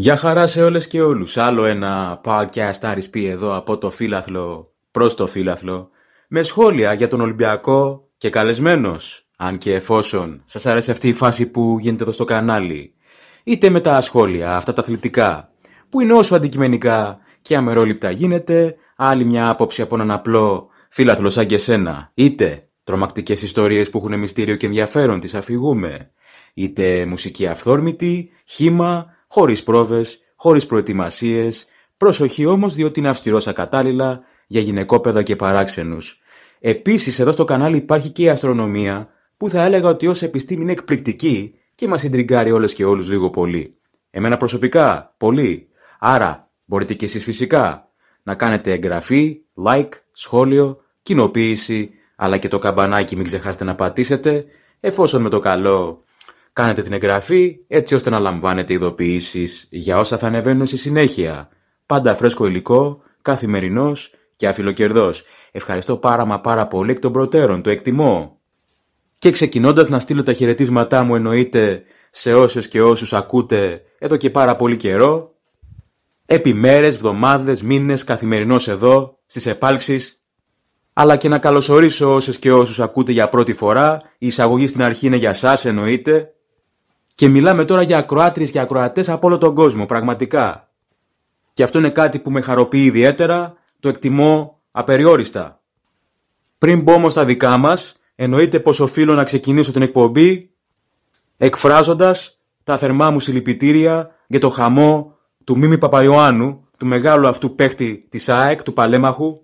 Γεια χαρά σε όλες και όλους. Άλλο ένα podcast RSP εδώ από το φύλαθλο προς το φύλαθλο με σχόλια για τον Ολυμπιακό και καλεσμένος. Αν και εφόσον σας αρέσει αυτή η φάση που γίνεται εδώ στο κανάλι είτε με τα σχόλια αυτά τα αθλητικά που είναι όσο αντικειμενικά και αμερόληπτα γίνεται άλλη μια άποψη από έναν απλό φύλαθλο σαν και σένα είτε τρομακτικές ιστορίες που έχουν μυστήριο και ενδιαφέρον τις αφηγούμε είτε μουσική αυθόρμητη, χήμα Χωρίς πρόβες, χωρίς προετοιμασίες, προσοχή όμως διότι είναι αυστηρός ακατάλληλα για γυναικόπαιδα και παράξενους. Επίσης εδώ στο κανάλι υπάρχει και η αστρονομία που θα έλεγα ότι ως επιστήμη είναι εκπληκτική και μας συντριγκάρει όλες και όλους λίγο πολύ. Εμένα προσωπικά, πολύ. Άρα μπορείτε και εσείς φυσικά να κάνετε εγγραφή, like, σχόλιο, κοινοποίηση αλλά και το καμπανάκι μην ξεχάσετε να πατήσετε εφόσον με το καλό Κάνετε την εγγραφή έτσι ώστε να λαμβάνετε ειδοποιήσεις για όσα θα ανεβαίνουν στη συνέχεια. Πάντα φρέσκο υλικό, καθημερινός και αφιλοκερδός. Ευχαριστώ πάρα μα πάρα πολύ εκ των προτέρων, το εκτιμώ. Και ξεκινώντας να στείλω τα χαιρετίσματά μου εννοείται σε όσες και όσους ακούτε εδώ και πάρα πολύ καιρό. Επιμέρες, βδομάδες, μήνες, καθημερινός εδώ, στις επάλξεις. Αλλά και να καλωσορίσω όσες και όσους ακούτε για πρώτη φορά. Η εισαγωγή στην αρχή είναι για σας εννοείται. Και μιλάμε τώρα για ακροάτριες και ακροατές από όλο τον κόσμο, πραγματικά. Και αυτό είναι κάτι που με χαροποιεί ιδιαίτερα, το εκτιμώ απεριόριστα. Πριν μπω όμως στα δικά μας, εννοείται πως οφείλω να ξεκινήσω την εκπομπή εκφράζοντας τα θερμά μου συλληπιτήρια για το χαμό του Μίμη Παπαϊωάννου, του μεγάλου αυτού παίχτη της ΑΕΚ, του Παλέμαχου,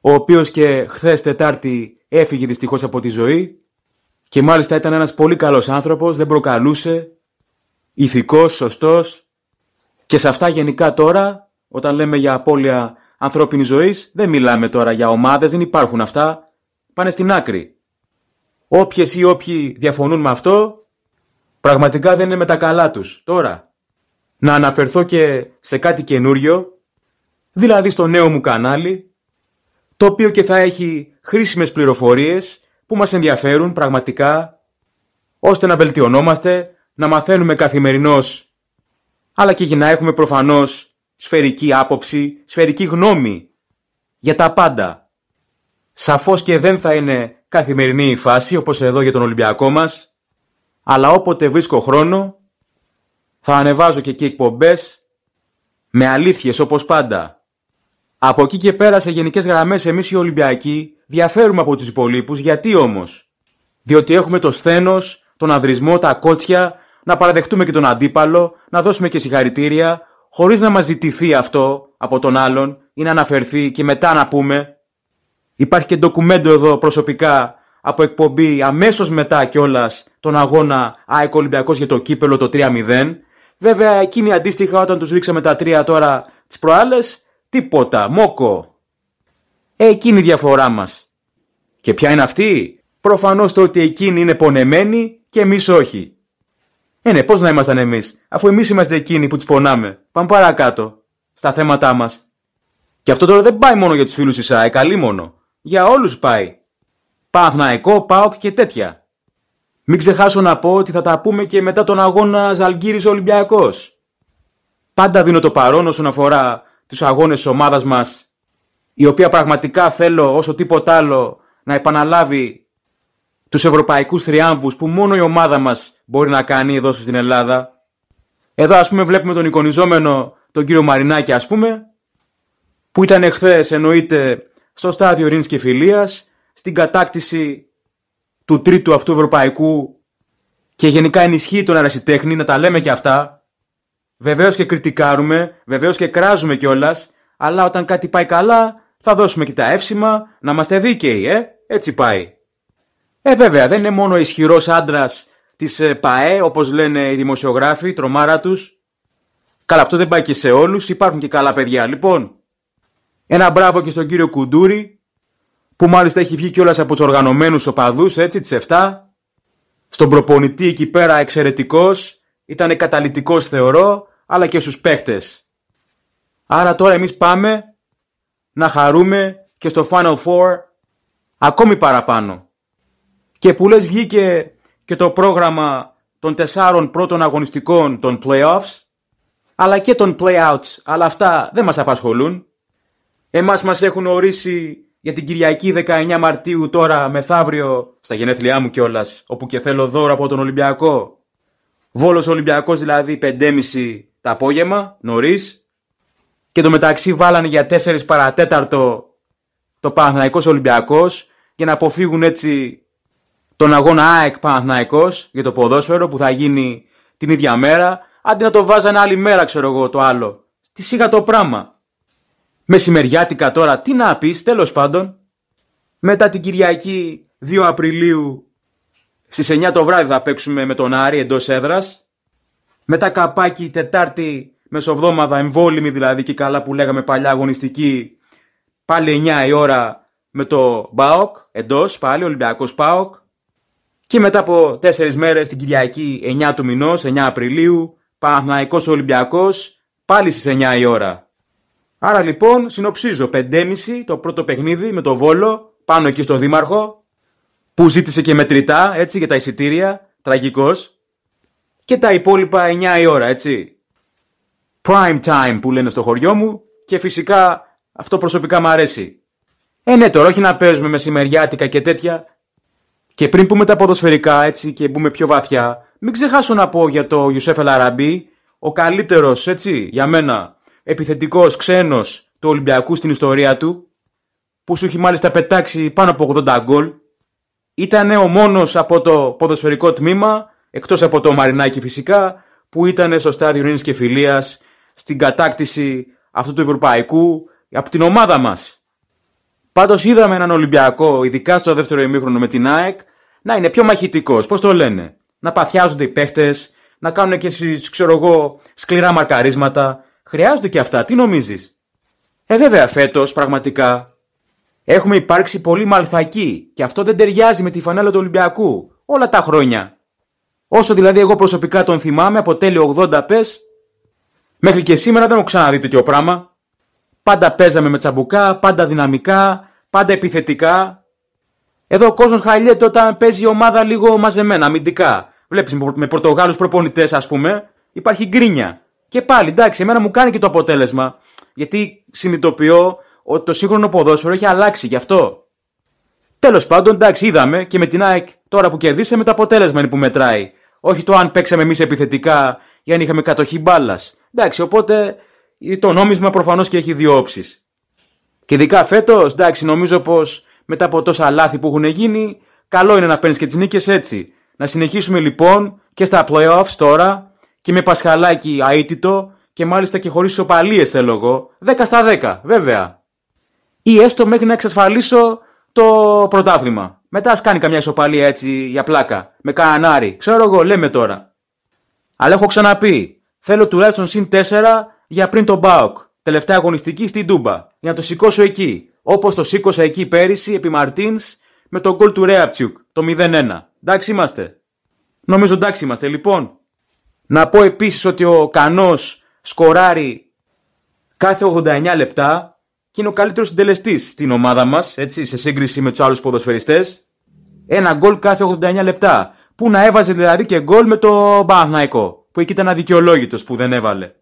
ο οποίος και χθες Τετάρτη έφυγε δυστυχώς από τη ζωή και μάλιστα ήταν ένας πολύ καλός άνθρωπος, δεν προκαλούσε, ηθικός, σωστός και σε αυτά γενικά τώρα, όταν λέμε για απώλεια ανθρώπινης ζωής, δεν μιλάμε τώρα για ομάδες, δεν υπάρχουν αυτά, πάνε στην άκρη. Όποιες ή όποιοι διαφωνούν με αυτό, πραγματικά δεν είναι με τα καλά τους. Τώρα, να αναφερθώ και σε κάτι καινούριο, δηλαδή στο νέο μου κανάλι, το οποίο και θα έχει χρήσιμες πληροφορίες που μας ενδιαφέρουν πραγματικά, ώστε να βελτιωνόμαστε, να μαθαίνουμε καθημερινώς, αλλά και για να έχουμε προφανώς σφαιρική άποψη, σφαιρική γνώμη για τα πάντα. Σαφώς και δεν θα είναι καθημερινή η φάση, όπως εδώ για τον Ολυμπιακό μας, αλλά όποτε βρίσκω χρόνο, θα ανεβάζω και εκεί εκπομπές, με αλήθειες όπως πάντα. Από εκεί και πέρα σε γενικές γραμμές εμείς οι Ολυμπιακοί διαφέρουμε από τους υπολείπους, Γιατί όμως. Διότι έχουμε το σθένος, τον αδρισμό, τα κότσια, να παραδεχτούμε και τον αντίπαλο, να δώσουμε και συγχαρητήρια, χωρίς να μας ζητηθεί αυτό από τον άλλον ή να αναφερθεί και μετά να πούμε. Υπάρχει και ντοκουμέντο εδώ προσωπικά από εκπομπή αμέσως μετά κιόλας τον αγώνα ΑΕΚ Ολυμπιακός για το κύπελο το 3-0. Βέβαια εκείνη αντίστοιχα όταν τους ρίξαμε τα τρία τώρα τις προάλλες, τίποτα, μόκο, ε, εκείνη η διαφορά μας. Και ποια είναι αυτή? Προφανώς το ότι εκείνη είναι πονεμένη και εμείς όχι. Ε, ναι, πώς να ήμασταν εμείς, αφού εμείς είμαστε εκείνοι που τις πονάμε. Πάμε παρακάτω, στα θέματά μας. Και αυτό τώρα δεν πάει μόνο για τους φίλους της ΣΑΕ, καλή μόνο. Για όλους πάει. Παναϊκό, ΠΑΟΚ και τέτοια. Μην ξεχάσω να πω ότι θα τα πούμε και μετά τον αγώνα Ζαλγκύρης Ολυμπιακός. Πάντα δίνω το παρόν όσον αφορά τους αγώνες ομάδας μας η οποία πραγματικά θέλω όσο τίποτα άλλο να επαναλάβει τους ευρωπαϊκούς θριάμβους που μόνο η ομάδα μας μπορεί να κάνει εδώ στην Ελλάδα. Εδώ ας πούμε βλέπουμε τον εικονιζόμενο τον κύριο Μαρινάκη ας πούμε που ήταν εχθές εννοείται στο στάδιο Ρήνης και Φιλίας στην κατάκτηση του τρίτου αυτού ευρωπαϊκού και γενικά ενισχύει τον αρασιτέχνη να τα λέμε και αυτά. Βεβαίως και κριτικάρουμε, βεβαίως και κράζουμε κιόλας, αλλά όταν κάτι πάει καλά θα δώσουμε και τα εύσημα, να είμαστε δίκαιοι, ε. Έτσι πάει. Ε, βέβαια, δεν είναι μόνο ισχυρός άντρας της ε, ΠαΕ, όπως λένε οι δημοσιογράφοι, τρομάρα τους. Καλά, αυτό δεν πάει και σε όλους. Υπάρχουν και καλά παιδιά. Λοιπόν, ένα μπράβο και στον κύριο Κουντούρη, που μάλιστα έχει βγει κιόλας από τους οργανωμένους οπαδούς, έτσι, τις 7. Στον προπονητή εκεί πέρα εξαιρετικός, ήταν καταλητικός θεωρώ, αλλά και στους παίχτες. Άρα τώρα εμείς πάμε να χαρούμε και στο Final Four ακόμη παραπάνω. Και που λες βγήκε και το πρόγραμμα των τεσσάρων πρώτων αγωνιστικών των playoffs, αλλά και των playouts, αλλά αυτά δεν μας απασχολούν. Εμάς μας έχουν ορίσει για την Κυριακή 19 Μαρτίου τώρα μεθαύριο, στα γενέθλιά μου κιόλας, όπου και θέλω δώρο από τον Ολυμπιακό. Βόλος Ολυμπιακός δηλαδή 5.30 τα απόγευμα, νωρίς. Και το μεταξύ βάλανε για 4 παρατέταρτο το Παναθηναϊκός Ολυμπιακός για να αποφύγουν έτσι τον αγώνα ΑΕΚ Παναθηναϊκός για το ποδόσφαιρο που θα γίνει την ίδια μέρα αντί να το βάζανε άλλη μέρα ξέρω εγώ το άλλο. Τι σίγα το πράγμα. Μεσημεριάτικα τώρα τι να πεις τέλος πάντων. Μετά την Κυριακή 2 Απριλίου στις 9 το βράδυ θα παίξουμε με τον Άρη εντός έδρας. Μετά καπάκι Τετάρτη μεσοβδόμαδα εμβόλυμη δηλαδή και καλά που λέγαμε παλιά αγωνιστική. Πάλι 9 η ώρα με το ΠΑΟΚ, εντός πάλι, Ολυμπιακός ΠΑΟΚ. Και μετά από 4 μέρες την Κυριακή 9 του μηνός, 9 Απριλίου, Παναθηναϊκός Ολυμπιακός, πάλι στις 9 η ώρα. Άρα λοιπόν συνοψίζω 5.30 το πρώτο παιχνίδι με το Βόλο, πάνω εκεί στο Δήμαρχο, που ζήτησε και μετρητά, έτσι, για τα εισιτήρια, τραγικός. Και τα υπόλοιπα 9 η ώρα, έτσι, Prime time που λένε στο χωριό μου και φυσικά αυτό προσωπικά μου αρέσει. Ε, ναι, τώρα όχι να παίζουμε μεσημεριάτικα και τέτοια. Και πριν πούμε τα ποδοσφαιρικά έτσι και μπούμε πιο βαθιά, μην ξεχάσω να πω για το Ιουσέφ Ελαραμπή, ο καλύτερος έτσι για μένα επιθετικός ξένος του Ολυμπιακού στην ιστορία του, που σου έχει μάλιστα πετάξει πάνω από 80 γκολ. Ήταν ο μόνος από το ποδοσφαιρικό τμήμα, εκτός από το Μαρινάκι φυσικά, που ήταν στο στάδιο Ρήνης και Φιλίας στην κατάκτηση αυτού του ευρωπαϊκού από την ομάδα μας. Πάντως είδαμε έναν Ολυμπιακό, ειδικά στο δεύτερο ημίχρονο με την ΑΕΚ, να είναι πιο μαχητικός. Πώς το λένε. Να παθιάζονται οι παίχτες, να κάνουν και στις, ξέρω εγώ, σκληρά μαρκαρίσματα. Χρειάζονται και αυτά, τι νομίζεις. Ε βέβαια φέτος, πραγματικά έχουμε υπάρξει πολύ μαλθακοί και αυτό δεν ταιριάζει με τη φανέλα του Ολυμπιακού όλα τα χρόνια. Όσο δηλαδή εγώ προσωπικά τον θυμάμαι από τέλειο 80 πες Μέχρι και σήμερα δεν έχω ξαναδεί τέτοιο πράγμα. Πάντα παίζαμε με τσαμπουκά, πάντα δυναμικά, πάντα επιθετικά. Εδώ ο κόσμος χαλιέται όταν παίζει η ομάδα λίγο μαζεμένα, αμυντικά. Βλέπεις με Πορτογάλους προπονητές, ας πούμε, υπάρχει γκρίνια. Και πάλι, εντάξει, εμένα μου κάνει και το αποτέλεσμα. Γιατί συνειδητοποιώ ότι το σύγχρονο ποδόσφαιρο έχει αλλάξει γι' αυτό. Τέλος πάντων, εντάξει, είδαμε και με την ΑΕΚ τώρα που κερδίσαμε, το αποτέλεσμα είναι που μετράει. Όχι το αν παίξαμε εμείς επιθετικά ή αν είχαμε κατοχή μπάλας. Εντάξει, οπότε το νόμισμα προφανώς και έχει δύο όψεις. Και ειδικά φέτος, εντάξει, νομίζω πως μετά από τόσα λάθη που έχουν γίνει, καλό είναι να παίρνεις και τις νίκες έτσι. Να συνεχίσουμε λοιπόν και στα playoffs τώρα και με Πασχαλάκι αίτητο και μάλιστα και χωρίς σοπαλίε θέλω εγώ. 10 στα 10, βέβαια. Ή έστω μέχρι να εξασφαλίσω το πρωτάθλημα. Μετά ας κάνει καμιά ισοπαλία έτσι για πλάκα. Με κανάρι. Ξέρω εγώ, λέμε τώρα. Αλλά έχω ξαναπεί. Θέλω τουλάχιστον συν 4 για πριν τον Μπάουκ. Τελευταία αγωνιστική στην Τούμπα. Για να το σηκώσω εκεί. Όπως το σήκωσα εκεί πέρυσι επί Μαρτίν με τον γκολ του Ρέαπτσιουκ. Το 0-1. Εντάξει είμαστε. Νομίζω εντάξει είμαστε λοιπόν. Να πω επίσης ότι ο Κανός σκοράρει κάθε 89 λεπτά και είναι ο καλύτερος συντελεστής στην ομάδα μας, έτσι, σε σύγκριση με τους άλλους ποδοσφαιριστές. Ένα γκολ κάθε 89 λεπτά. Που να έβαζε δηλαδή και γκολ με το Παναθναϊκό που εκεί ήταν αδικαιολόγητος που δεν έβαλε.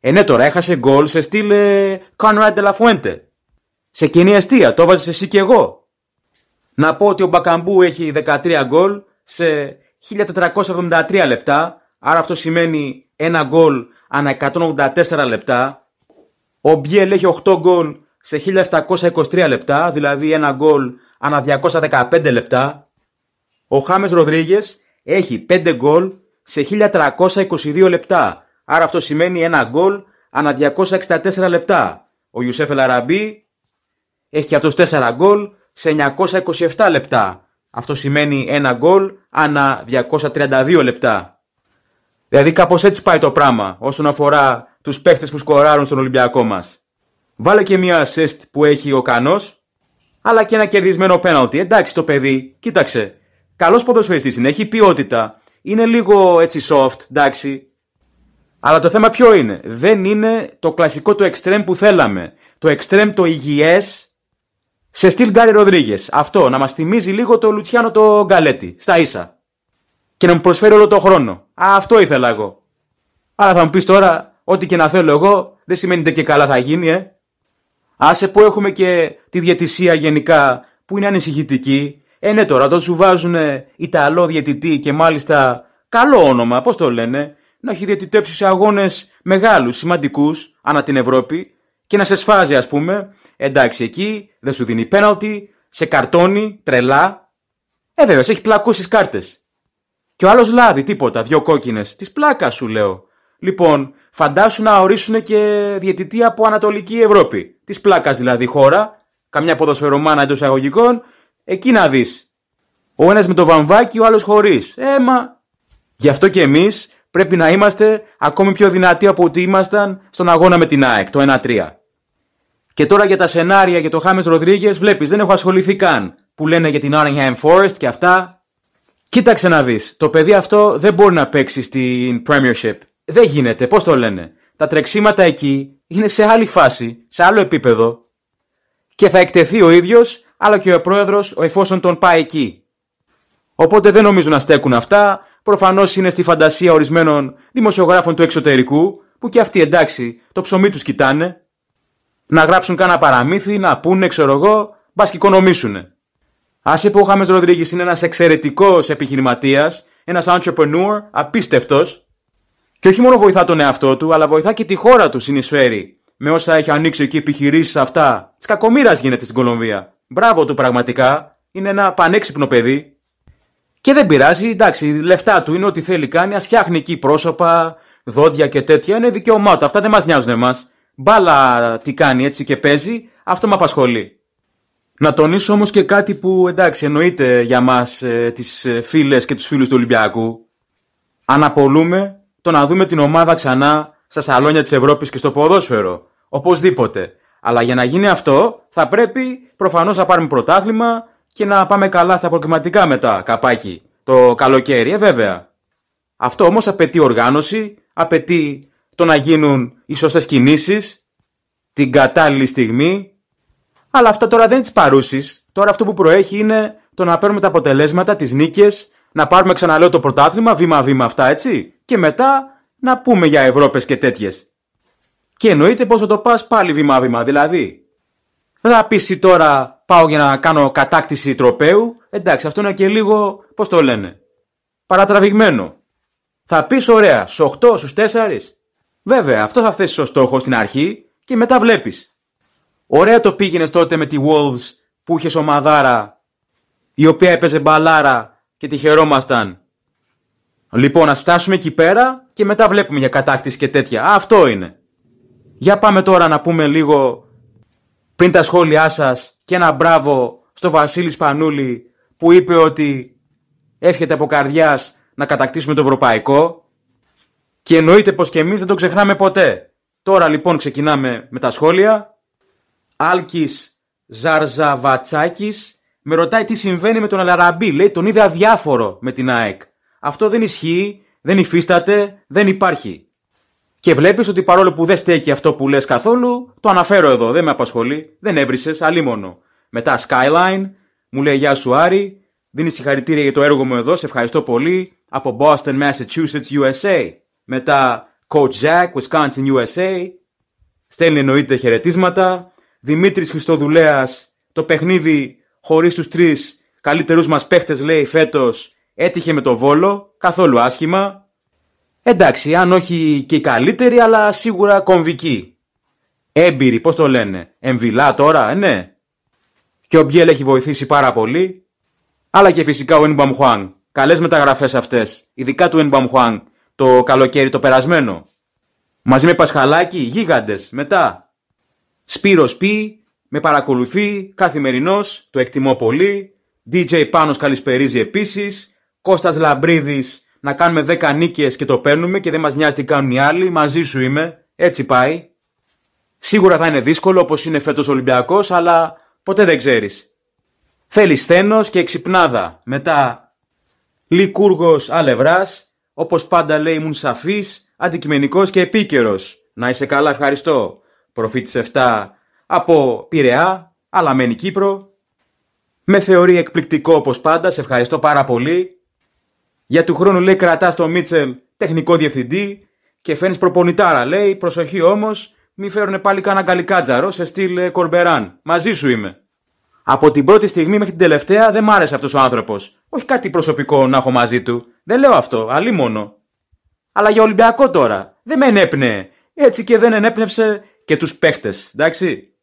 Ε, ναι, τώρα έχασε γκολ σε στυλ ε, Conrad de Σε κοινή αστεία το έβαζε εσύ και εγώ. Να πω ότι ο Μπακαμπού έχει 13 γκολ σε 1473 λεπτά, άρα αυτό σημαίνει ένα γκολ ανά 184 λεπτά. Ο Μπιέλ έχει 8 γκολ σε 1723 λεπτά, δηλαδή ένα γκολ ανά 215 λεπτά. Ο Χάμες Ροδρίγες έχει 5 γκολ σε 1322 λεπτά. Άρα αυτό σημαίνει ένα γκολ ανά 264 λεπτά. Ο Ιουσέφ Ελαραμπή έχει και αυτός 4 γκολ σε 927 λεπτά. Αυτό σημαίνει ένα γκολ ανά 232 λεπτά. Δηλαδή κάπως έτσι πάει το πράγμα όσον αφορά τους παίχτες που σκοράρουν στον Ολυμπιακό μας. Βάλε και μια assist που έχει ο Κανός, αλλά και ένα κερδισμένο πέναλτι. Εντάξει το παιδί, κοίταξε. Καλός ποδοσφαιριστής είναι, έχει ποιότητα είναι λίγο έτσι soft, εντάξει. Αλλά το θέμα ποιο είναι. Δεν είναι το κλασικό το extreme που θέλαμε. Το extreme το υγιές σε στυλ Γκάρι Ροδρίγες. Αυτό να μας θυμίζει λίγο το Λουτσιάνο το Γκαλέτη, στα ίσα. Και να μου προσφέρει όλο το χρόνο. Α, αυτό ήθελα εγώ. Άρα θα μου πεις τώρα, ό,τι και να θέλω εγώ, δεν σημαίνει και καλά θα γίνει, ε. Άσε που έχουμε και τη διατησία γενικά που είναι ανησυχητική ε, ναι τώρα, τότε σου βάζουν Ιταλό διαιτητή και μάλιστα καλό όνομα, πώς το λένε, να έχει διαιτητέψει σε αγώνες μεγάλους, σημαντικούς, ανά την Ευρώπη και να σε σφάζει, ας πούμε. Εντάξει, εκεί δεν σου δίνει πέναλτι, σε καρτώνει, τρελά. Ε, βέβαια, σε έχει πλακώσεις κάρτες. Και ο άλλος λάδι, τίποτα, δύο κόκκινες. Της πλάκας σου λέω. Λοιπόν, φαντάσου να ορίσουν και διαιτητή από Ανατολική Ευρώπη. Της πλάκας δηλαδή χώρα, καμιά ποδοσφαιρομάνα εντός αγωγικών, Εκεί να δεις. Ο ένας με το βαμβάκι, ο άλλος χωρίς. Έμα. Ε, Γι' αυτό και εμείς πρέπει να είμαστε ακόμη πιο δυνατοί από ότι ήμασταν στον αγώνα με την ΑΕΚ, το 1-3. Και τώρα για τα σενάρια για το Χάμες Ροδρίγες, βλέπεις, δεν έχω ασχοληθεί καν. Που λένε για την Arnhem Forest και αυτά. Κοίταξε να δεις. Το παιδί αυτό δεν μπορεί να παίξει στην Premiership. Δεν γίνεται, πώς το λένε. Τα τρεξίματα εκεί είναι σε άλλη φάση, σε άλλο επίπεδο. Και θα εκτεθεί ο ίδιος αλλά και ο πρόεδρος, εφόσον τον πάει εκεί. Οπότε δεν νομίζω να στέκουν αυτά. Προφανώς είναι στη φαντασία ορισμένων δημοσιογράφων του εξωτερικού, που και αυτοί εντάξει, το ψωμί τους κοιτάνε. Να γράψουν κάνα παραμύθι, να πούνε, ξέρω εγώ, μπας και οικονομήσουνε. Ας είπε ο Χάμες Ροδρίγη είναι ένας εξαιρετικός επιχειρηματίας, ένας entrepreneur, απίστευτος. Και όχι μόνο βοηθά τον εαυτό του, αλλά βοηθά και τη χώρα του συνεισφέρει. Με όσα έχει ανοίξει εκεί επιχειρήσεις αυτά, της κακομοίρας γίνεται στην Κολομβία. Μπράβο του πραγματικά. Είναι ένα πανέξυπνο παιδί. Και δεν πειράζει, εντάξει, λεφτά του είναι ό,τι θέλει κάνει. Ας φτιάχνει εκεί πρόσωπα, δόντια και τέτοια. Είναι δικαίωμά Αυτά δεν μας νοιάζουν εμάς. Μπάλα τι κάνει έτσι και παίζει, αυτό με απασχολεί. Να τονίσω όμως και κάτι που εντάξει εννοείται για μας ε, τις ε, φίλες και τους φίλους του Ολυμπιακού. Αναπολούμε το να δούμε την ομάδα ξανά στα σαλόνια της Ευρώπης και στο ποδόσφαιρο. Οπωσδήποτε. Αλλά για να γίνει αυτό θα πρέπει προφανώς να πάρουμε πρωτάθλημα και να πάμε καλά στα προκριματικά μετά, καπάκι, το καλοκαίρι, ε, βέβαια. Αυτό όμως απαιτεί οργάνωση, απαιτεί το να γίνουν οι σωστές κινήσεις, την κατάλληλη στιγμή. Αλλά αυτά τώρα δεν είναι τις παρούσης. Τώρα αυτό που προέχει είναι το να παίρνουμε τα αποτελέσματα, τις νίκες, να πάρουμε ξαναλέω το πρωτάθλημα, βήμα-βήμα αυτά, έτσι. Και μετά να πούμε για Ευρώπες και τέτοιες. Και εννοείται πως θα το πας πάλι βήμα-βήμα. Δηλαδή, δεν θα πεις τώρα πάω για να κάνω κατάκτηση τροπέου. Εντάξει, αυτό είναι και λίγο, πώς το λένε, παρατραβηγμένο. Θα πεις ωραία, στου 8, στου 4. Βέβαια, αυτό θα θέσει ως στόχο στην αρχή και μετά βλέπεις. Ωραία το πήγαινες τότε με τη Wolves που είχες ομαδάρα η οποία έπαιζε μπαλάρα και τη χαιρόμασταν. Λοιπόν, ας φτάσουμε εκεί πέρα και μετά βλέπουμε για κατάκτηση και τέτοια. Αυτό είναι. Για πάμε τώρα να πούμε λίγο πριν τα σχόλιά σας και ένα μπράβο στο Βασίλης Σπανούλη που είπε ότι εύχεται από καρδιάς να κατακτήσουμε το ευρωπαϊκό και εννοείται πως και εμείς δεν το ξεχνάμε ποτέ. Τώρα λοιπόν ξεκινάμε με τα σχόλια. Άλκης Ζαρζαβατσάκης με ρωτάει τι συμβαίνει με τον Αλαραμπή. Λέει τον είδε αδιάφορο με την ΑΕΚ. Αυτό δεν ισχύει, δεν υφίσταται, δεν υπάρχει. Και βλέπεις ότι παρόλο που δεν στέκει αυτό που λες καθόλου, το αναφέρω εδώ, δεν με απασχολεί, δεν έβρισες, αλίμονο. Μετά Skyline, μου λέει Γεια σου Άρη, δίνει συγχαρητήρια για το έργο μου εδώ, σε ευχαριστώ πολύ, από Boston, Massachusetts, USA. Μετά Coach Jack, Wisconsin, USA. Στέλνει εννοείται χαιρετίσματα. Δημήτρης Χριστοδουλέας, το παιχνίδι χωρίς τους τρεις καλύτερους μας παίχτες, λέει φέτος, έτυχε με το Βόλο, καθόλου άσχημα. Εντάξει, αν όχι και η καλύτερη, αλλά σίγουρα κομβική. Έμπειρη, πώς το λένε. Εμβυλά τώρα, ε, ναι. Και ο Μπιέλ έχει βοηθήσει πάρα πολύ. Αλλά και φυσικά ο Ινμπαμ Χουάνγκ. Καλές μεταγραφές αυτές. Ειδικά του Ινμπαμ Χουάνγκ το καλοκαίρι το περασμένο. Μαζί με Πασχαλάκη, γίγαντες, μετά. Σπύρος Π, με παρακολουθεί, καθημερινός, το εκτιμώ πολύ. DJ Πάνος Καλησπερίζη επίσης. Κώστας Λαμπρίδης να κάνουμε 10 νίκες και το παίρνουμε και δεν μας νοιάζει τι κάνουν οι άλλοι. Μαζί σου είμαι. Έτσι πάει. Σίγουρα θα είναι δύσκολο όπως είναι φέτος Ολυμπιακός, αλλά ποτέ δεν ξέρεις. Θέλει στένος και ξυπνάδα. Μετά Λικούργος Αλευράς. Όπως πάντα λέει, ήμουν σαφής, αντικειμενικός και επίκαιρος. Να είσαι καλά, ευχαριστώ. Προφήτης 7 από Πειραιά, αλλά μένει Κύπρο. Με θεωρεί εκπληκτικό όπως πάντα, σε ευχαριστώ πάρα πολύ. Για του χρόνου λέει κρατάς τον Μίτσελ τεχνικό διευθυντή και φαίνεις προπονητάρα. Λέει προσοχή όμως, μην φέρουν πάλι κανένα γκαλικάτζαρο σε στυλ ε, κορμπεράν. Μαζί σου είμαι. Από την πρώτη στιγμή μέχρι την τελευταία δεν μ' άρεσε αυτός ο άνθρωπος. Όχι κάτι προσωπικό να έχω μαζί του. Δεν λέω αυτό, αλλή μόνο. Αλλά για Ολυμπιακό τώρα. Δεν με ενέπνεε. Έτσι και δεν ενέπνευσε και τους παίχτες, εντάξει.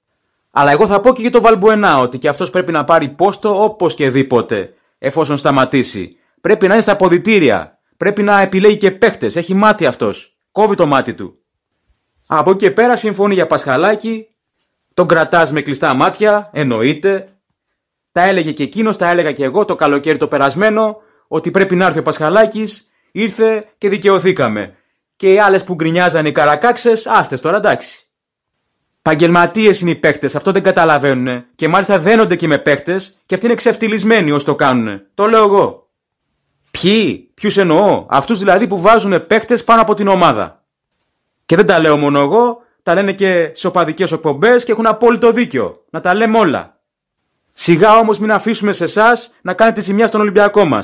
Αλλά εγώ θα πω και για τον Βαλμπουενά ότι και αυτός πρέπει να πάρει πόστο οπωσδήποτε, εφόσον σταματήσει. Πρέπει να είναι στα ποδητήρια, Πρέπει να επιλέγει και παίχτες. Έχει μάτι αυτός. Κόβει το μάτι του. Από εκεί και πέρα συμφωνεί για Πασχαλάκη. Τον κρατάς με κλειστά μάτια. Εννοείται. Τα έλεγε και εκείνος, τα έλεγα και εγώ το καλοκαίρι το περασμένο. Ότι πρέπει να έρθει ο Πασχαλάκης. Ήρθε και δικαιωθήκαμε. Και οι άλλες που γκρινιάζαν οι καρακάξες, άστε τώρα εντάξει. Παγγελματίε είναι οι παίχτες, αυτό δεν καταλαβαίνουν. Και μάλιστα δένονται και με παίχτες, και αυτοί είναι ξεφτυλισμένοι όσοι το κάνουν. Το λέω εγώ. Ποιοι, ποιους εννοώ, αυτούς δηλαδή που βάζουν παίχτε πάνω από την ομάδα. Και δεν τα λέω μόνο εγώ, τα λένε και στι οπαδικές εκπομπές και έχουν απόλυτο δίκιο. Να τα λέμε όλα. Σιγά όμως μην αφήσουμε σε εσάς να κάνετε ζημιά στον Ολυμπιακό μας.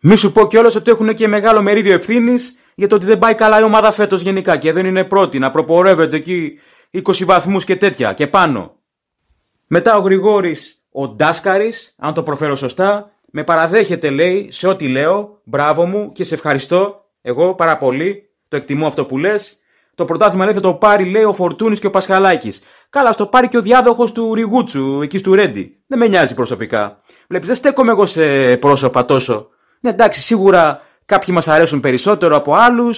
Μη σου πω κιόλας ότι έχουν και μεγάλο μερίδιο ευθύνης για το ότι δεν πάει καλά η ομάδα φέτος γενικά και δεν είναι πρώτη να προπορεύεται εκεί 20 βαθμούς και τέτοια και πάνω. Μετά ο Γρηγόρης, ο Ντάσκαρης, αν το προφέρω σωστά, με παραδέχεται, λέει, σε ό,τι λέω. Μπράβο μου και σε ευχαριστώ. Εγώ πάρα πολύ. Το εκτιμώ αυτό που λες. Το πρωτάθλημα λέει θα το πάρει, λέει, ο Φορτούνης και ο Πασχαλάκης. Καλά, στο πάρει και ο διάδοχος του Ριγούτσου, εκεί του Ρέντι. Δεν με νοιάζει προσωπικά. Βλέπεις, δεν στέκομαι εγώ σε πρόσωπα τόσο. Ναι, εντάξει, σίγουρα κάποιοι μας αρέσουν περισσότερο από άλλους.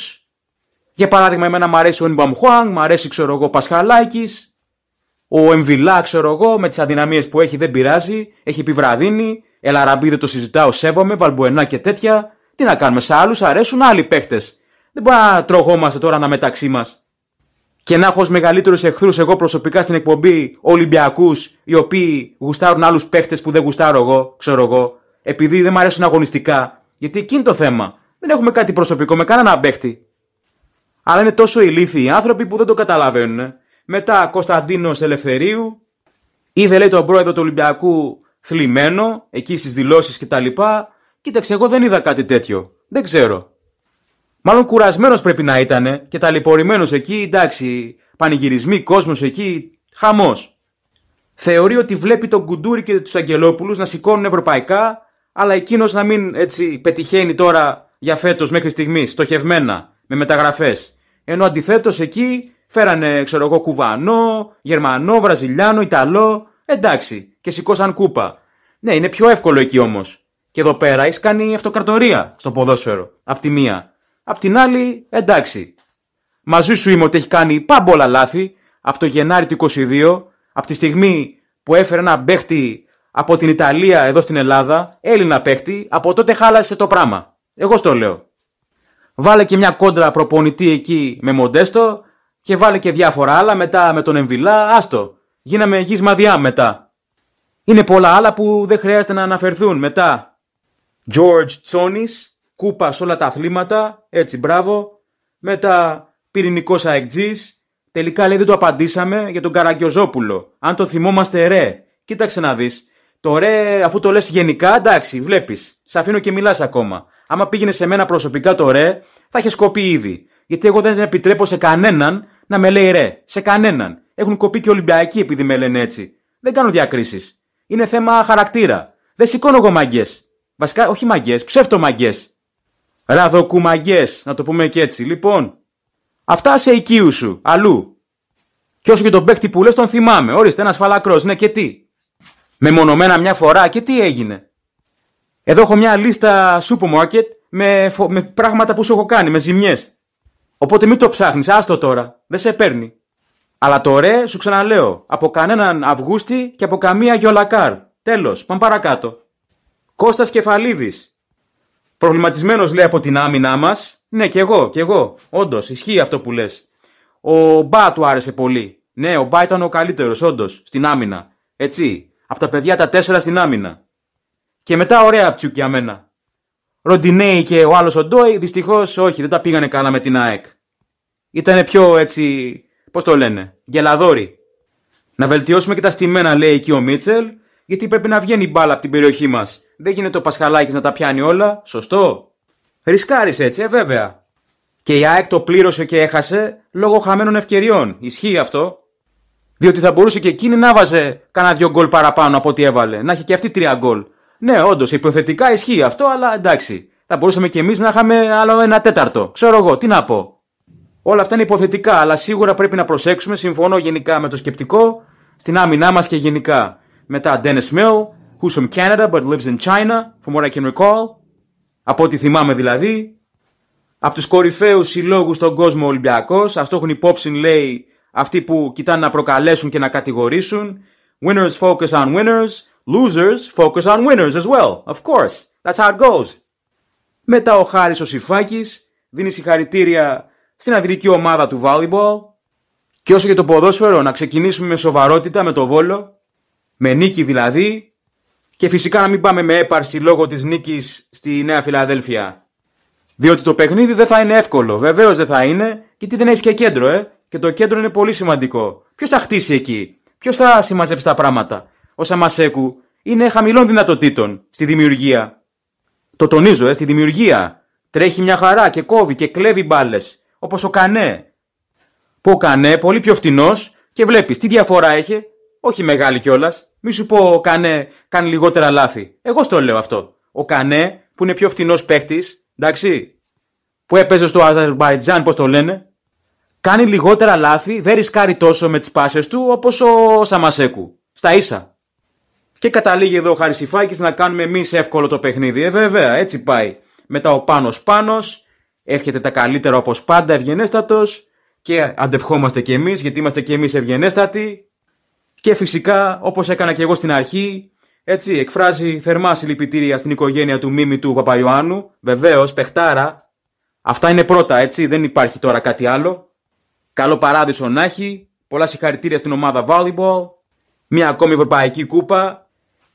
Για παράδειγμα, εμένα μου αρέσει ο Νιμπαμ Χουάνγκ, μου αρέσει, ξέρω εγώ, ο Πασχαλάκης. Ο Εμβιλά, ξέρω εγώ, με τις αδυναμίες που έχει δεν πειράζει. Έχει επιβραδύνει. Ελαραμπή δεν το συζητάω, σέβομαι, βαλμπουενά και τέτοια. Τι να κάνουμε, σε άλλους αρέσουν άλλοι παίχτες. Δεν μπορεί να τρογόμαστε τώρα να μεταξύ μας. Και να έχω ως μεγαλύτερους εχθρούς εγώ προσωπικά στην εκπομπή Ολυμπιακούς, οι οποίοι γουστάρουν άλλους παίχτες που δεν γουστάρω εγώ, ξέρω εγώ, επειδή δεν μου αρέσουν αγωνιστικά. Γιατί εκεί το θέμα. Δεν έχουμε κάτι προσωπικό με κανέναν παίχτη. Αλλά είναι τόσο ηλίθιοι οι άνθρωποι που δεν το καταλαβαίνουν. Μετά Κωνσταντίνος Ελευθερίου, είδε λέει τον πρόεδρο του Ολυμπιακού θλιμμένο, εκεί στις δηλώσεις κτλ. Κοίταξε, εγώ δεν είδα κάτι τέτοιο. Δεν ξέρω. Μάλλον κουρασμένος πρέπει να ήταν και ταλαιπωρημένος εκεί, εντάξει, πανηγυρισμοί, κόσμος εκεί, χαμός. Θεωρεί ότι βλέπει τον Κουντούρη και τους Αγγελόπουλους να σηκώνουν ευρωπαϊκά, αλλά εκείνος να μην έτσι πετυχαίνει τώρα για φέτος μέχρι στιγμής, στοχευμένα, με μεταγραφές. Ενώ αντιθέτως εκεί φέρανε, ξέρω εγώ, Κουβανό, Γερμανό, Βραζιλιάνο, Ιταλό, εντάξει και σηκώσαν κούπα. Ναι, είναι πιο εύκολο εκεί όμως. Και εδώ πέρα έχεις κάνει αυτοκρατορία στο ποδόσφαιρο. Απ' τη μία. Απ' την άλλη, εντάξει. Μαζί σου είμαι ότι έχει κάνει πάμπολα λάθη από το Γενάρη του 22, από τη στιγμή που έφερε ένα παίχτη από την Ιταλία εδώ στην Ελλάδα, Έλληνα παίχτη, από τότε χάλασε το πράγμα. Εγώ το λέω. Βάλε και μια κόντρα προπονητή εκεί με Μοντέστο και βάλε και διάφορα άλλα μετά με τον Εμβιλά, άστο. Γίναμε γης μαδιά μετά. Είναι πολλά άλλα που δεν χρειάζεται να αναφερθούν μετά. George Tsonis, κούπας σε όλα τα αθλήματα, έτσι μπράβο. Μετά πυρηνικός αεκτζής. Τελικά λέει δεν το απαντήσαμε για τον Καραγκιόζόπουλο. Αν το θυμόμαστε ρε. Κοίταξε να δεις. Το ρε, αφού το λες γενικά, εντάξει, βλέπεις. Σε αφήνω και μιλάς ακόμα. Άμα πήγαινε σε μένα προσωπικά το ρε, θα είχες κοπεί ήδη. Γιατί εγώ δεν επιτρέπω σε κανέναν να με λέει ρε. Σε κανέναν. Έχουν κοπεί και Ολυμπιακοί επειδή με λένε έτσι. Δεν κάνω διακρίσεις. Είναι θέμα χαρακτήρα. Δεν σηκώνω εγώ μαγκές. Βασικά, όχι μαγκές, ψεύτο μαγκέ. Ραδοκουμαγκέ, να το πούμε και έτσι. Λοιπόν, αυτά σε οικείου σου, αλλού. Και όσο και τον παίκτη που λες, τον θυμάμαι. Ορίστε, ένας φαλακρός, ναι και τι. Μεμονωμένα μια φορά και τι έγινε. Εδώ έχω μια λίστα σούπερ μάρκετ με, με πράγματα που σου έχω κάνει, με ζημιές. Οπότε μην το ψάχνεις, άστο τώρα. Δεν σε παίρνει. Αλλά το ρε, σου ξαναλέω, από κανέναν Αυγούστη και από καμία Γιολακάρ. Τέλος, πάμε παρακάτω. Κώστας Κεφαλίδης. Προβληματισμένος λέει από την άμυνά μας. Ναι, και εγώ, και εγώ. Όντως, ισχύει αυτό που λες. Ο Μπα του άρεσε πολύ. Ναι, ο Μπα ήταν ο καλύτερος, όντως, στην άμυνα. Έτσι. Από τα παιδιά τα τέσσερα στην άμυνα. Και μετά ωραία πτσούκια μένα. Ροντινέι και ο άλλος ο Ντόι δυστυχώς όχι, δεν τα πήγανε καλά με την ΑΕΚ. Ήταν πιο έτσι πώς το λένε, γελαδόρι Να βελτιώσουμε και τα στημένα, λέει εκεί ο Μίτσελ, γιατί πρέπει να βγαίνει η μπάλα από την περιοχή μας. Δεν γίνεται ο Πασχαλάκης να τα πιάνει όλα, σωστό. ρισκάρισε έτσι, ε, βέβαια. Και η ΑΕΚ το πλήρωσε και έχασε λόγω χαμένων ευκαιριών. Ισχύει αυτό. Διότι θα μπορούσε και εκείνη να βάζε κανένα δυο γκολ παραπάνω από ό,τι έβαλε. Να έχει και αυτή τρία γκολ. Ναι, όντως, υποθετικά ισχύει αυτό, αλλά εντάξει. Θα μπορούσαμε και εμείς να είχαμε άλλο ένα τέταρτο. Ξέρω εγώ, τι να πω. Όλα αυτά είναι υποθετικά, αλλά σίγουρα πρέπει να προσέξουμε. Συμφωνώ γενικά με το σκεπτικό στην άμυνά μας και γενικά. Μετά Dennis Mill, who's from Canada but lives in China, from what I can recall. Από ό,τι θυμάμαι δηλαδή. Από τους κορυφαίους συλλόγους στον κόσμο Ολυμπιακός. Ας το έχουν υπόψη, λέει, αυτοί που κοιτάνε να προκαλέσουν και να κατηγορήσουν. Winners focus on winners. Losers focus on winners as well. Of course. That's how it goes. Μετά ο Χάρης ο Σιφάκης δίνει συγχαρητήρια στην αδρική ομάδα του volleyball και όσο για το ποδόσφαιρο να ξεκινήσουμε με σοβαρότητα με το Βόλο, με νίκη δηλαδή και φυσικά να μην πάμε με έπαρση λόγω της νίκης στη Νέα Φιλαδέλφια. Διότι το παιχνίδι δεν θα είναι εύκολο, βεβαίως δεν θα είναι, γιατί δεν έχει και κέντρο, ε. Και το κέντρο είναι πολύ σημαντικό. Ποιος θα χτίσει εκεί, ποιος θα συμμαζέψει τα πράγματα. Ο Σαμασέκου είναι χαμηλών δυνατοτήτων στη δημιουργία. Το τονίζω, ε, στη δημιουργία. Τρέχει μια χαρά και κόβει και κλέβει μπάλες. Όπως ο Κανέ. Που ο Κανέ, πολύ πιο φτηνός και βλέπεις τι διαφορά έχει. Όχι μεγάλη κιόλας. Μη σου πω ο Κανέ κάνει λιγότερα λάθη. Εγώ στο λέω αυτό. Ο Κανέ που είναι πιο φτηνός παίχτη, εντάξει, που έπαιζε στο Αζερβαϊτζάν, πώς το λένε, κάνει λιγότερα λάθη, δεν ρισκάρει τόσο με τις πάσες του όπως ο Σαμασέκου. Στα ίσα. Και καταλήγει εδώ ο Χαρισιφάκη να κάνουμε εμείς εύκολο το παιχνίδι. Ε, βέβαια, έτσι πάει. Μετά ο Πάνος Πάνος, Εύχεται τα καλύτερα όπως πάντα, ευγενέστατος. Και αντευχόμαστε κι εμείς, γιατί είμαστε κι εμείς ευγενέστατοι. Και φυσικά, όπως έκανα κι εγώ στην αρχή, έτσι, εκφράζει θερμά συλληπιτήρια στην οικογένεια του Μίμη του Παπαϊωάννου. Βεβαίως, παιχτάρα. Αυτά είναι πρώτα, έτσι, δεν υπάρχει τώρα κάτι άλλο. Καλό παράδεισο να έχει. Πολλά συγχαρητήρια στην ομάδα volleyball. Μια ακόμη ευρωπαϊκή κούπα.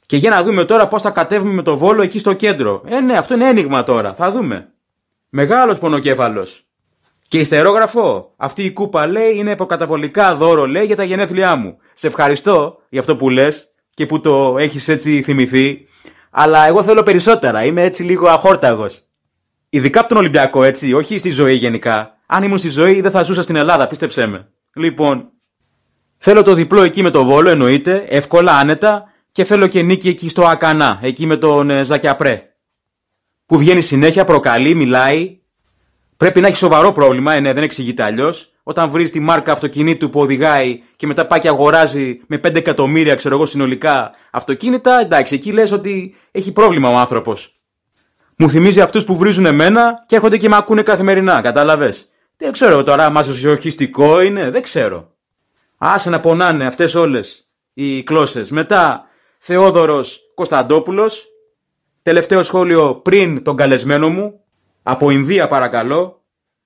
Και για να δούμε τώρα πώς θα κατέβουμε με το βόλο εκεί στο κέντρο. Ε, ναι, αυτό είναι ένιγμα τώρα. Θα δούμε. Μεγάλος πονοκέφαλος. Και ιστερόγραφο. Αυτή η κούπα λέει είναι υποκαταβολικά δώρο λέει για τα γενέθλιά μου. Σε ευχαριστώ για αυτό που λες και που το έχεις έτσι θυμηθεί. Αλλά εγώ θέλω περισσότερα. Είμαι έτσι λίγο αχόρταγος. Ειδικά από τον Ολυμπιακό, έτσι, όχι στη ζωή γενικά. Αν ήμουν στη ζωή, δεν θα ζούσα στην Ελλάδα, πίστεψέ με. Λοιπόν, θέλω το διπλό εκεί με το βόλο, εννοείται, εύκολα, άνετα, και θέλω και νίκη εκεί στο Ακανά, εκεί με τον ε, Ζακιαπρέ που βγαίνει συνέχεια, προκαλεί, μιλάει. Πρέπει να έχει σοβαρό πρόβλημα, ε, ναι, δεν εξηγείται αλλιώς. Όταν βρεις τη μάρκα αυτοκινήτου που οδηγάει και μετά πάει και αγοράζει με 5 εκατομμύρια, ξέρω εγώ, συνολικά αυτοκίνητα, εντάξει, εκεί λες ότι έχει πρόβλημα ο άνθρωπος. Μου θυμίζει αυτούς που βρίζουν εμένα και έρχονται και με ακούνε καθημερινά, κατάλαβες. Δεν ξέρω τώρα, μαζοσιοχιστικό είναι, δεν ξέρω. Άσε να πονάνε αυτές όλες οι κλώσσε. Μετά, Θεόδωρος Κωνσταντόπουλος, Τελευταίο σχόλιο πριν τον καλεσμένο μου, από Ινδία παρακαλώ.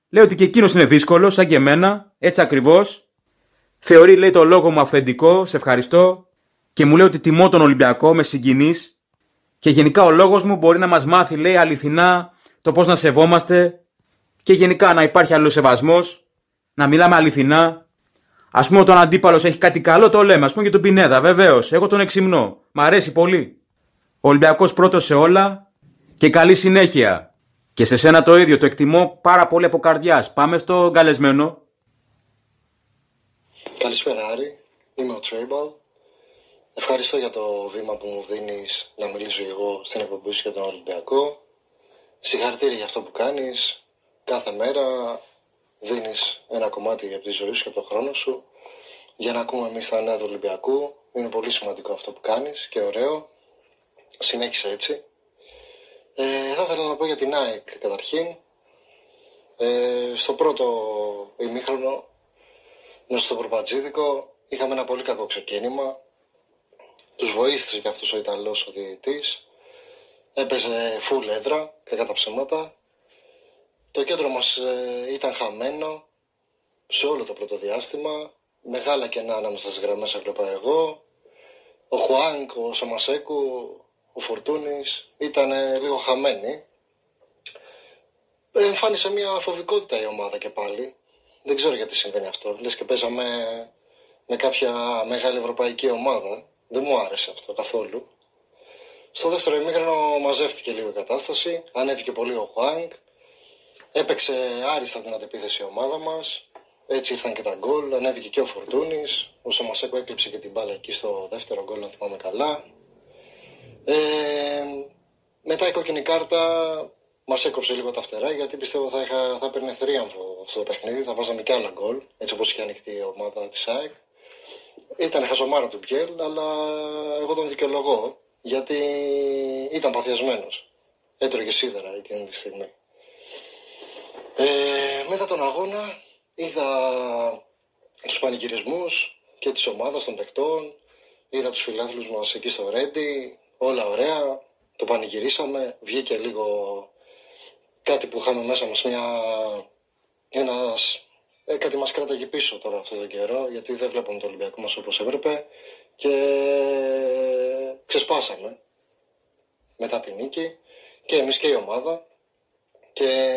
Λέει ότι και εκείνος είναι δύσκολος, σαν και εμένα, έτσι ακριβώς. Θεωρεί, λέει, το λόγο μου αυθεντικό, σε ευχαριστώ. Και μου λέει ότι τιμώ τον Ολυμπιακό, με συγκινείς. Και γενικά ο λόγος μου μπορεί να μας μάθει, λέει, αληθινά το πώς να σεβόμαστε. Και γενικά να υπάρχει αλληλοσεβασμό, να μιλάμε αληθινά. Ας πούμε, όταν αντίπαλος έχει κάτι καλό, το λέμε. Ας πούμε και τον Πινέδα, βεβαίως. Εγώ τον εξυμνώ. Μ' αρέσει πολύ. Ολυμπιακός Ολυμπιακός σε όλα και καλή συνέχεια. Και σε σένα το ίδιο, το εκτιμώ πάρα πολύ από καρδιάς. Πάμε στο καλεσμένο. Καλησπέρα Άρη, είμαι ο Τρέιμπαλ. Ευχαριστώ για το βήμα που μου δίνεις να μιλήσω εγώ στην εκπομπή σου για τον Ολυμπιακό. Συγχαρητήρια για αυτό που κάνεις. Κάθε μέρα δίνεις ένα κομμάτι από τη ζωή σου και από τον χρόνο σου για να ακούμε εμείς τα νέα του Ολυμπιακού. Είναι πολύ σημαντικό αυτό που κάνεις και ωραίο συνέχισε έτσι. Ε, θα ήθελα να πω για την ΑΕΚ καταρχήν. Ε, στο πρώτο ημίχρονο, μέσα στο προπατζίδικο, είχαμε ένα πολύ κακό ξεκίνημα. Τους βοήθησε και αυτός ο Ιταλός ο διαιτητής. Έπαιζε φουλ έδρα, κακά τα ψέματα. Το κέντρο μας ε, ήταν χαμένο σε όλο το πρώτο διάστημα. Μεγάλα κενά ανάμεσα στις γραμμές έβλεπα εγώ. Ο Χουάνκ, ο Σαμασέκου, ο Φορτούνης ήταν λίγο χαμένοι. Ε, εμφάνισε μια φοβικότητα η ομάδα και πάλι. Δεν ξέρω γιατί συμβαίνει αυτό. Λες και παίζαμε με κάποια μεγάλη ευρωπαϊκή ομάδα. Δεν μου άρεσε αυτό καθόλου. Στο δεύτερο ημίχρονο μαζεύτηκε λίγο η κατάσταση. Ανέβηκε πολύ ο Χουάνγκ. Έπαιξε άριστα την αντεπίθεση η ομάδα μας. Έτσι ήρθαν και τα γκολ. Ανέβηκε και ο Φορτούνης. Ο Σαμασέκο έκλειψε και την μπάλα εκεί στο δεύτερο γκολ, αν θυμάμαι καλά. Ε, μετά η κόκκινη κάρτα μας έκοψε λίγο τα φτερά γιατί πιστεύω θα, είχα, θα έπαιρνε θρίαμβο αυτό το παιχνίδι. Θα βάζαμε κι άλλα γκολ έτσι όπως είχε ανοιχτεί η ομάδα της ΑΕΚ. Ήταν χαζομάρα του Μπιέλ, αλλά εγώ τον δικαιολογώ γιατί ήταν παθιασμένος. Έτρωγε σίδερα εκείνη τη στιγμή. Ε, μετά τον αγώνα είδα τους πανηγυρισμούς και της ομάδας των παιχτών, είδα τους φιλάθλους μας εκεί στο Ρέντι, όλα ωραία, το πανηγυρίσαμε, βγήκε λίγο κάτι που είχαμε μέσα μας, μια, ένας, ε, κάτι μας κράταγε πίσω τώρα αυτό το καιρό, γιατί δεν βλέπουμε το Ολυμπιακό μας όπως έπρεπε και ξεσπάσαμε μετά τη νίκη και εμείς και η ομάδα και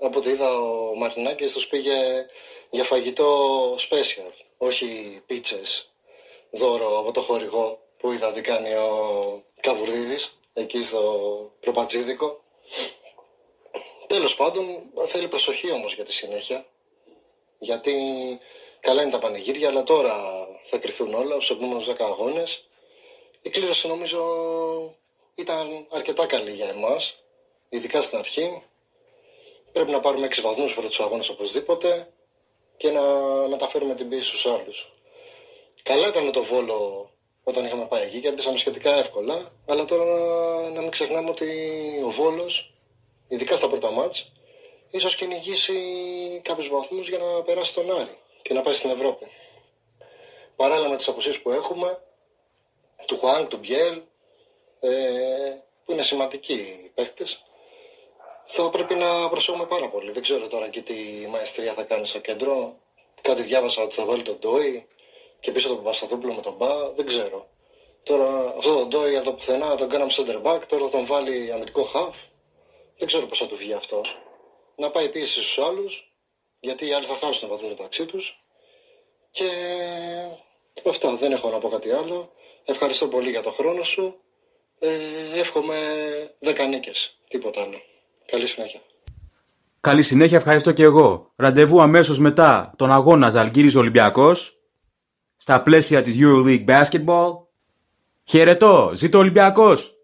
από ό,τι είδα ο Μαρινάκης τους πήγε για φαγητό special, όχι πίτσες δώρο από το χορηγό που είδα τι κάνει ο Καβουρδίδης, εκεί στο Προπατζίδικο. Τέλος πάντων, θέλει προσοχή όμως για τη συνέχεια. Γιατί καλά είναι τα πανηγύρια, αλλά τώρα θα κρυθούν όλα, στους επόμενους 10 αγώνες. Η κλήρωση νομίζω ήταν αρκετά καλή για εμάς, ειδικά στην αρχή. Πρέπει να πάρουμε 6 βαθμούς πρώτους αγώνες οπωσδήποτε και να μεταφέρουμε την πίεση στους άλλους. Καλά ήταν το Βόλο όταν είχαμε πάει εκεί. Κερδίσαμε σχετικά εύκολα. Αλλά τώρα να, να μην ξεχνάμε ότι ο Βόλος, ειδικά στα πρώτα μάτ, ίσως κυνηγήσει κάποιους βαθμούς για να περάσει τον Άρη και να πάει στην Ευρώπη. Παράλληλα με τις αποσύσει που έχουμε, του Χουάνγκ, του Μπιέλ, ε, που είναι σημαντικοί παίχτε, θα πρέπει να προσέχουμε πάρα πολύ. Δεν ξέρω τώρα και τι μαεστρία θα κάνει στο κέντρο. Κάτι διάβασα ότι θα βάλει τον Ντόι και πίσω τον Παπασταθόπουλο με τον Μπα, δεν ξέρω. Τώρα αυτό τον Ντόι από το πουθενά τον κάναμε center back, τώρα τον βάλει αμυντικό χαφ. Δεν ξέρω πώς θα του βγει αυτός. Να πάει πίεση στους άλλους, γιατί οι άλλοι θα χάσουν βαθμό μεταξύ τους. Και αυτά, δεν έχω να πω κάτι άλλο. Ευχαριστώ πολύ για τον χρόνο σου. Ε, εύχομαι δέκα νίκες, τίποτα άλλο. Καλή συνέχεια. Καλή συνέχεια, ευχαριστώ και εγώ. Ραντεβού αμέσως μετά τον αγώνα Ζαλγκύρης ολυμπιακός στα πλαίσια της EuroLeague Basketball. Χαιρετώ, ζήτω Ολυμπιακός!